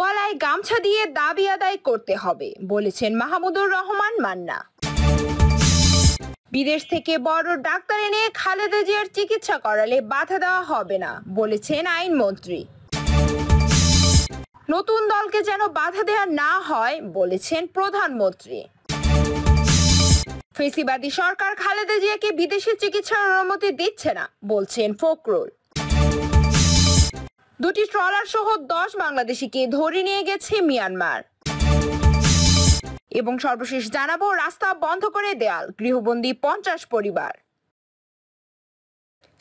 গলায় গামছা দিয়ে দাবি আদায় করতে হবে বলেছেন মাহমুদুর রহমান মান্না বিদেশ থেকে বড় ডাক্তার এনে খালেদা জিয়ার চিকিৎসা করালে বাধা দেওয়া হবে না বলেছেন আইনমন্ত্রী নতুন দলকে যেন বাধা দেওয়া না হয় বলেছেন প্রধানমন্ত্রী ফেসিবাদী সরকার খালেদা জিয়াকে বিদেশে চিকিৎসার অনুমতি দিচ্ছে না বলছেন ফখরুল দুটি ট্রলার সহ দশ বাংলাদেশিকে ধরে নিয়ে গেছে মিয়ানমার এবং সর্বশেষ জানাবো রাস্তা বন্ধ করে দেয়াল গৃহবন্দী পঞ্চাশ পরিবার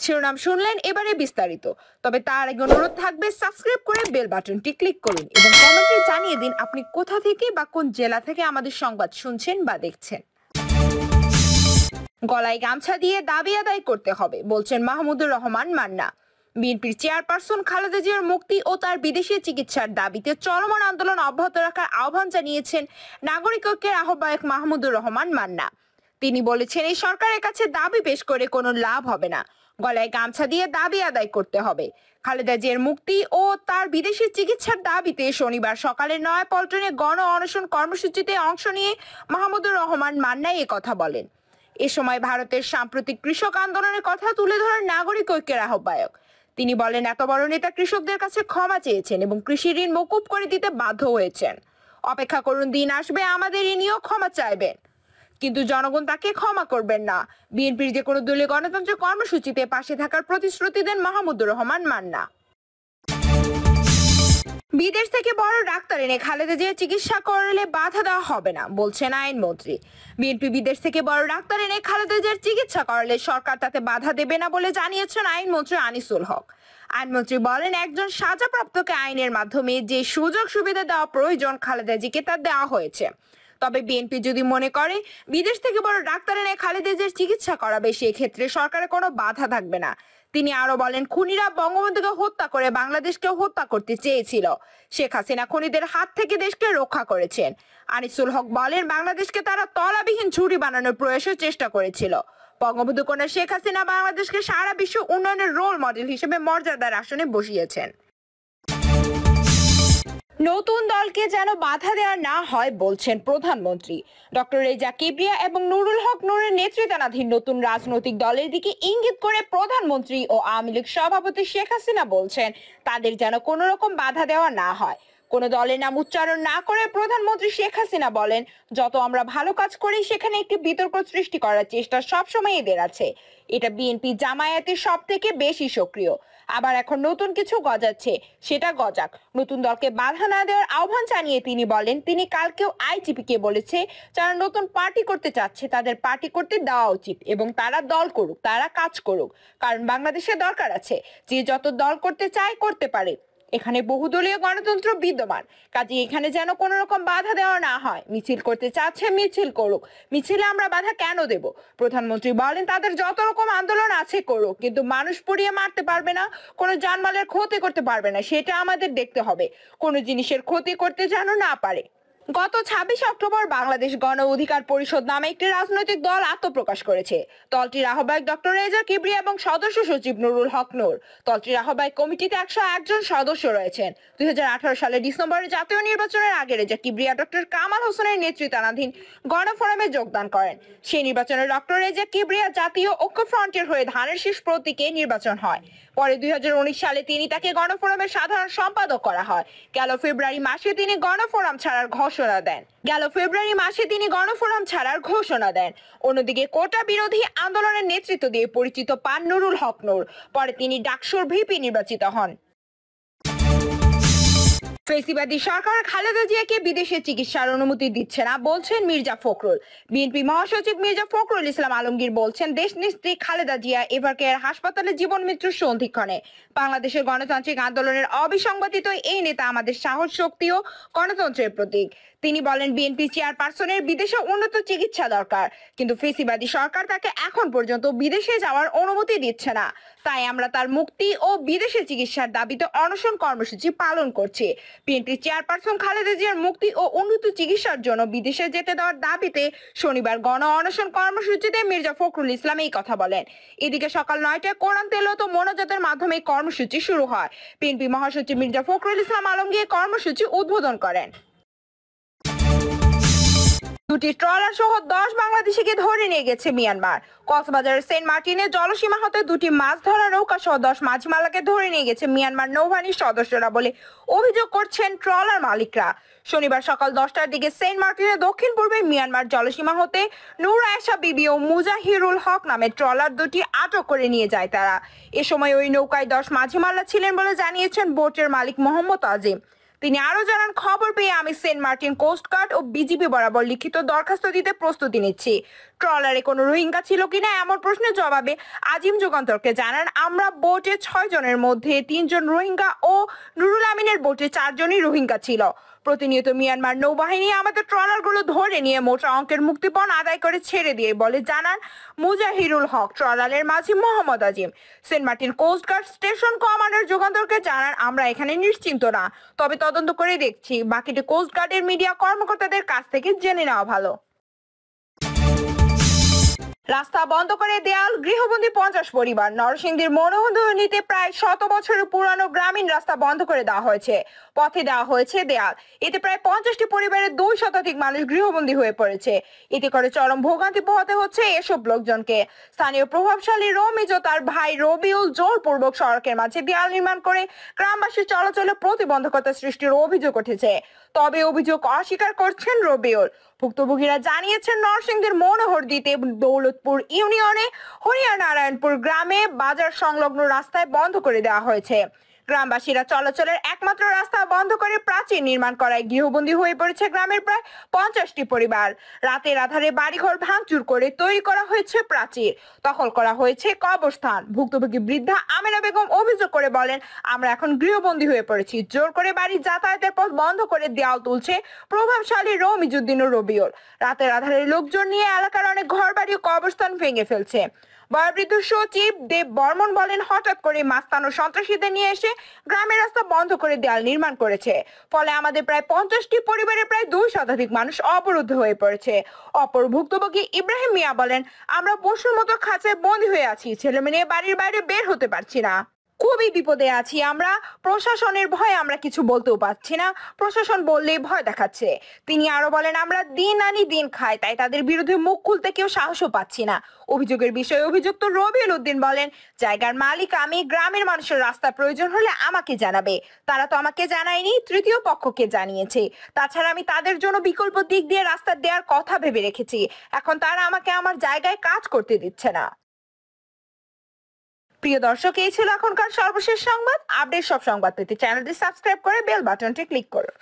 শিরোনাম শুনলেন এবারে বিস্তারিত তবে তার আগে অনুরোধ থাকবে সাবস্ক্রাইব করে বেল বাটনটি ক্লিক করুন এবং কমেন্টে জানিয়ে দিন আপনি কোথা থেকে বা কোন জেলা থেকে আমাদের সংবাদ শুনছেন বা দেখছেন গলায় গামছা দিয়ে দাবি আদায় করতে হবে বলছেন মাহমুদুর রহমান মান্না বিএনপির চেয়ারপারসন খালেদা জিয়ার মুক্তি ও তার বিদেশি চিকিৎসার দাবিতে চলমান আন্দোলন অব্যাহত রাখার আহ্বান জানিয়েছেন নাগরিক ঐক্যের আহ্বায়ক মাহমুদুর রহমান মান্না তিনি বলেছেন এই সরকারের কাছে দাবি পেশ করে কোনো লাভ হবে না গলায় গামছা দিয়ে দাবি আদায় করতে হবে খালেদা জিয়ার মুক্তি ও তার বিদেশি চিকিৎসার দাবিতে শনিবার সকালে নয় পল্টনে গণ অনশন কর্মসূচিতে অংশ নিয়ে মাহমুদুর রহমান মান্নাই কথা বলেন এ সময় ভারতের সাম্প্রতিক কৃষক আন্দোলনের কথা তুলে ধরেন নাগরিক ঐক্যের আহ্বায়ক তিনি বলেন এত বড় নেতা কৃষকদের কাছে ক্ষমা চেয়েছেন এবং কৃষি ঋণ মকুব করে দিতে বাধ্য হয়েছেন অপেক্ষা করুন দিন আসবে আমাদের এ নিয়েও ক্ষমা চাইবেন কিন্তু জনগণ তাকে ক্ষমা করবেন না বিএনপির যে কোনো দলীয় গণতন্ত্র কর্মসূচিতে পাশে থাকার প্রতিশ্রুতি দেন মাহমুদুর রহমান মান্না বিদেশ থেকে বড় ডাক্তার এনে খালেদা জিয়া চিকিৎসা করলে বাধা দেওয়া হবে না বলছেন আইনমন্ত্রী বিএনপি বিদেশ থেকে বড় ডাক্তার এনে খালেদা জিয়ার চিকিৎসা করলে সরকার তাতে বাধা দেবে না বলে জানিয়েছেন আইনমন্ত্রী আনিসুল হক আইনমন্ত্রী বলেন একজন সাজাপ্রাপ্তকে আইনের মাধ্যমে যে সুযোগ সুবিধা দেওয়া প্রয়োজন খালেদা জিকে তা দেওয়া হয়েছে তবে বিএনপি যদি মনে করে বিদেশ থেকে বড় ডাক্তার এনে খালেদা জিয়ার চিকিৎসা করাবে সেক্ষেত্রে সরকারের কোনো বাধা থাকবে না তিনি আরো বলেন খুনিরা বঙ্গবন্ধুকে হত্যা করে বাংলাদেশকে হত্যা করতে চেয়েছিল শেখ হাসিনা খুনিদের হাত থেকে দেশকে রক্ষা করেছেন আনিসুল হক বলেন বাংলাদেশকে তারা তলাবিহীন ঝুড়ি বানানোর প্রয়াসের চেষ্টা করেছিল বঙ্গবন্ধু কন্যা শেখ হাসিনা বাংলাদেশকে সারা বিশ্ব উন্নয়নের রোল মডেল হিসেবে মর্যাদার আসনে বসিয়েছেন নতুন দলকে যেন বাধা দেওয়া না হয় বলছেন প্রধানমন্ত্রী ডক্টর রেজা কিবরিয়া এবং নুরুল হক নুরের নেতৃত্বাধীন নতুন রাজনৈতিক দলের দিকে ইঙ্গিত করে প্রধানমন্ত্রী ও আওয়ামী লীগ সভাপতি শেখ হাসিনা বলছেন তাদের যেন কোনো রকম বাধা দেওয়া না হয় কোনো দলের নাম উচ্চারণ না করে প্রধানমন্ত্রী শেখ হাসিনা বলেন যত আমরা ভালো কাজ করি সেখানে একটি বিতর্ক সৃষ্টি করার চেষ্টা সবসময় এদের আছে এটা বিএনপি জামায়াতের সব থেকে বেশি সক্রিয় আবার এখন নতুন কিছু গজাচ্ছে সেটা গজাক নতুন দলকে বাধা না দেওয়ার আহ্বান জানিয়ে তিনি বলেন তিনি কালকেও আইজিপিকে বলেছে যারা নতুন পার্টি করতে চাচ্ছে তাদের পার্টি করতে দেওয়া উচিত এবং তারা দল করুক তারা কাজ করুক কারণ বাংলাদেশে দরকার আছে যে যত দল করতে চায় করতে পারে এখানে বহুদলীয় গণতন্ত্র বিদ্যমান কাজে এখানে যেন কোনো রকম বাধা দেওয়া না হয় মিছিল করতে চাচ্ছে মিছিল করুক মিছিলে আমরা বাধা কেন দেব প্রধানমন্ত্রী বলেন তাদের যত রকম আন্দোলন আছে করুক কিন্তু মানুষ পুড়িয়ে মারতে পারবে না কোনো জানমালের ক্ষতি করতে পারবে না সেটা আমাদের দেখতে হবে কোনো জিনিসের ক্ষতি করতে যেন না পারে গত ছাব্বিশে অক্টোবর বাংলাদেশ গণ অধিকার পরিষদ নামে একটি রাজনৈতিক দল আত্মপ্রকাশ করেছে দলটির আহ্বায়ক ডক্টর রেজা কিবরিয়া এবং সদস্য সচিব নুরুল হক নুর দলটির আহ্বায়ক কমিটিতে একশো একজন সদস্য রয়েছেন দুই সালের ডিসেম্বরে জাতীয় নির্বাচনের আগে রেজা কিবরিয়া ডক্টর কামাল হোসেনের নেতৃত্বাধীন গণফোরামে যোগদান করেন সেই নির্বাচনে ডক্টর রেজা কিবরিয়া জাতীয় ঐক্য ফ্রন্টের হয়ে ধানের শীষ প্রতীকে নির্বাচন হয় পরে দুই সালে তিনি তাকে গণফোরামের সাধারণ সম্পাদক করা হয় গেল ফেব্রুয়ারি মাসে তিনি গণফোরাম ছাড়ার ঘোষণা দেন গেল ফেব্রুয়ারি মাসে তিনি গণফোরাম ছাড়ার ঘোষণা দেন অন্যদিকে কোটা বিরোধী আন্দোলনের নেতৃত্ব দিয়ে পরিচিত পান নুরুল হক নুর পরে তিনি ডাকসুর ভিপি নির্বাচিত হন ফেসিবাদী সরকার খালেদা জিয়াকে বিদেশে চিকিৎসার অনুমতি দিচ্ছে না বলছেন মির্জা ফখরুল বিএনপি মহাসচিব মির্জা ফখরুল ইসলাম আলমগীর বলছেন দেশ নেত্রী খালেদা জিয়া এবার কেয়ার হাসপাতালে জীবন মৃত্যুর সন্ধিক্ষণে বাংলাদেশের গণতান্ত্রিক আন্দোলনের অবিসংবাদিত এই নেতা আমাদের সাহস শক্তি ও গণতন্ত্রের প্রতীক তিনি বলেন বিএনপি চেয়ারপারসনের বিদেশে উন্নত চিকিৎসা দরকার কিন্তু ফেসিবাদী সরকার তাকে এখন পর্যন্ত বিদেশে যাওয়ার অনুমতি দিচ্ছে না তাই আমরা তার মুক্তি ও বিদেশে চিকিৎসার দাবিতে অনশন কর্মসূচি পালন করছি বিএনপি চেয়ারপারসন খালেদা জিয়ার মুক্তি ও উন্নত চিকিৎসার জন্য বিদেশে যেতে দেওয়ার দাবিতে শনিবার গণ অনশন কর্মসূচিতে মির্জা ফখরুল ইসলাম এই কথা বলেন এদিকে সকাল নয়টায় কোরআন তো মনোজাতের মাধ্যমে কর্মসূচি শুরু হয় বিএনপি মহাসচিব মির্জা ফখরুল ইসলাম আলমগীর কর্মসূচি উদ্বোধন করেন দুটি ট্রলার সহ দশ বাংলাদেশিকে ধরে নিয়ে গেছে মিয়ানমার কক্সবাজারের সেন্ট মার্টিনে জলসীমা হতে দুটি মাছ ধরা নৌকা সহ দশ মাঝিমালাকে ধরে নিয়ে গেছে মিয়ানমার নৌবাহিনীর সদস্যরা বলে অভিযোগ করছেন ট্রলার মালিকরা শনিবার সকাল দশটার দিকে সেন্ট মার্টিনের দক্ষিণ পূর্বে মিয়ানমার জলসীমা হতে নূর আয়েশা বিবি ও মুজাহিরুল হক নামে ট্রলার দুটি আটক করে নিয়ে যায় তারা এ সময় ওই নৌকায় দশ মাঝিমাল্লা ছিলেন বলে জানিয়েছেন বোটের মালিক মোহাম্মদ আজিম তিনি আরও জানান খবর পেয়ে আমি সেন্ট মার্টিন কোস্টগার্ড ও বিজিবি বরাবর লিখিত দরখাস্ত দিতে প্রস্তুতি নিচ্ছি ট্রলারে কোনো রোহিঙ্গা ছিল কিনা এমন প্রশ্নের জবাবে আজিম যুগান্তরকে জানান আমরা বোটে ছয় জনের মধ্যে তিনজন রোহিঙ্গা ও নুরুল আমিনের বোটে চারজনই রোহিঙ্গা ছিল প্রতিনিয়ত মিয়ানমার নৌবাহিনী আমাদের ট্রলারগুলো ধরে নিয়ে মোটা অঙ্কের মুক্তিপণ আদায় করে ছেড়ে দিয়ে বলে জানান মুজাহিরুল হক ট্রলারের মাঝি Mohammad Azim Saint Martin coastguard station commander যোগান্তরকে জানান আমরা এখানে নিশ্চিন্ত না তবে তদন্ত করে দেখছি বাকিটি কোস্টগার্ডের মিডিয়া কর্মকর্তাদের কাছ থেকে জেনে নেওয়া ভালো রাস্তা বন্ধ করে দেয়াল গৃহবন্দী পঞ্চাশ পরিবার নরসিংদীর মনোহনীতে প্রায় শত বছরের পুরানো গ্রামীণ রাস্তা বন্ধ করে দেওয়া হয়েছে পথে দেওয়া হয়েছে দেয়াল এতে প্রায় পঞ্চাশটি পরিবারের দুই শতাধিক মানুষ গৃহবন্দী হয়ে পড়েছে এতে করে চরম ভোগান্তি পোহাতে হচ্ছে এসব লোকজনকে স্থানীয় প্রভাবশালী রমিজ ও তার ভাই রবিউল জোরপূর্বক সড়কের মাঝে দেয়াল নির্মাণ করে গ্রামবাসীর চলাচলে প্রতিবন্ধকতা সৃষ্টির অভিযোগ উঠেছে তবে অভিযোগ অস্বীকার করছেন রবিউল ভুক্তভোগীরা জানিয়েছেন নরসিংদীর মনোহরদিতে দৌলতপুর ইউনিয়নে হরিয়া নারায়ণপুর গ্রামে বাজার সংলগ্ন রাস্তায় বন্ধ করে দেওয়া হয়েছে গ্রামবাসীরা চলাচলের একমাত্র রাস্তা বন্ধ করে প্রাচীর নির্মাণ করায় গৃহবন্দী হয়ে পড়েছে গ্রামের প্রায় পঞ্চাশটি পরিবার রাতের আধারে বাড়িঘর ভাঙচুর করে তৈরি করা হয়েছে প্রাচীর দখল করা হয়েছে কবরস্থান ভুক্তভোগী বৃদ্ধা আমেনা বেগম অভিযোগ করে বলেন আমরা এখন গৃহবন্দী হয়ে পড়েছি জোর করে বাড়ি যাতায়াতের পথ বন্ধ করে দেওয়াল তুলছে প্রভাবশালী রমিজুদ্দিন ও রবিউল রাতের আধারে লোকজন নিয়ে এলাকার অনেক ঘর বাড়ি কবরস্থান ভেঙে ফেলছে বয়োবৃদ্ধ সচিব দেব বর্মন বলেন হঠাৎ করে মাস্তানো সন্ত্রাসীদের নিয়ে এসে গ্রামের রাস্তা বন্ধ করে দেয়াল নির্মাণ করেছে ফলে আমাদের প্রায় পঞ্চাশটি পরিবারের প্রায় দুই শতাধিক মানুষ অবরুদ্ধ হয়ে পড়েছে অপর ভুক্তভোগী ইব্রাহিম মিয়া বলেন আমরা পশুর মতো খাঁচায় বন্দী হয়ে আছি ছেলে মেয়ে বাড়ির বাইরে বের হতে পারছি না খুবই বিপদে আছি আমরা প্রশাসনের ভয়ে আমরা কিছু বলতেও পারছি না প্রশাসন বললেই ভয় দেখাচ্ছে তিনি আরো বলেন আমরা দিন আনি দিন খাই তাই তাদের বিরুদ্ধে মুখ খুলতে কেউ সাহসও পাচ্ছি না অভিযোগের বিষয়ে অভিযুক্ত রবিউল উদ্দিন বলেন জায়গার মালিক আমি গ্রামের মানুষের রাস্তা প্রয়োজন হলে আমাকে জানাবে তারা তো আমাকে জানায়নি তৃতীয় পক্ষকে জানিয়েছে তাছাড়া আমি তাদের জন্য বিকল্প দিক দিয়ে রাস্তা দেওয়ার কথা ভেবে রেখেছি এখন তারা আমাকে আমার জায়গায় কাজ করতে দিচ্ছে না প্রিয় দর্শক এই ছিল এখনকার সর্বশেষ সংবাদ আপডেট সব সংবাদ পেতে চ্যানেলটি সাবস্ক্রাইব করে বেল বাটনটি ক্লিক করুন